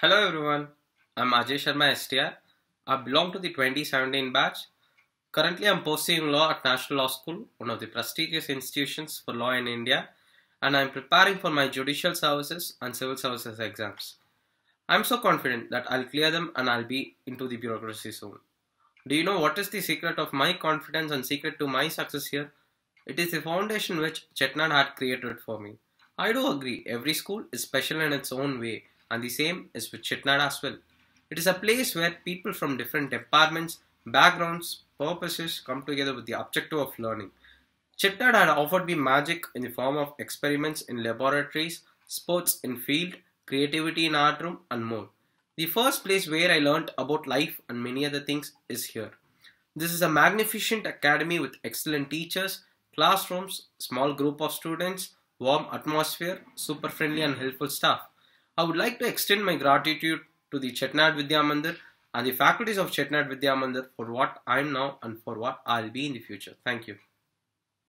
Hello everyone, I'm Ajay Sharma STR. I belong to the 2017 batch. Currently, I'm pursuing law at National Law School, one of the prestigious institutions for law in India, and I'm preparing for my judicial services and civil services exams. I'm so confident that I'll clear them and I'll be into the bureaucracy soon. Do you know what is the secret of my confidence and secret to my success here? It is the foundation which Chetan had created for me. I do agree, every school is special in its own way, and the same is with Chitnad as well. It is a place where people from different departments, backgrounds, purposes come together with the objective of learning. Chitnad had offered me magic in the form of experiments in laboratories, sports in field, creativity in art room and more. The first place where I learnt about life and many other things is here. This is a magnificent academy with excellent teachers, classrooms, small group of students, warm atmosphere, super friendly and helpful staff. I would like to extend my gratitude to the Chetnad Vidya Mandir and the faculties of Chetnad Vidya Mandir for what I am now and for what I will be in the future. Thank you.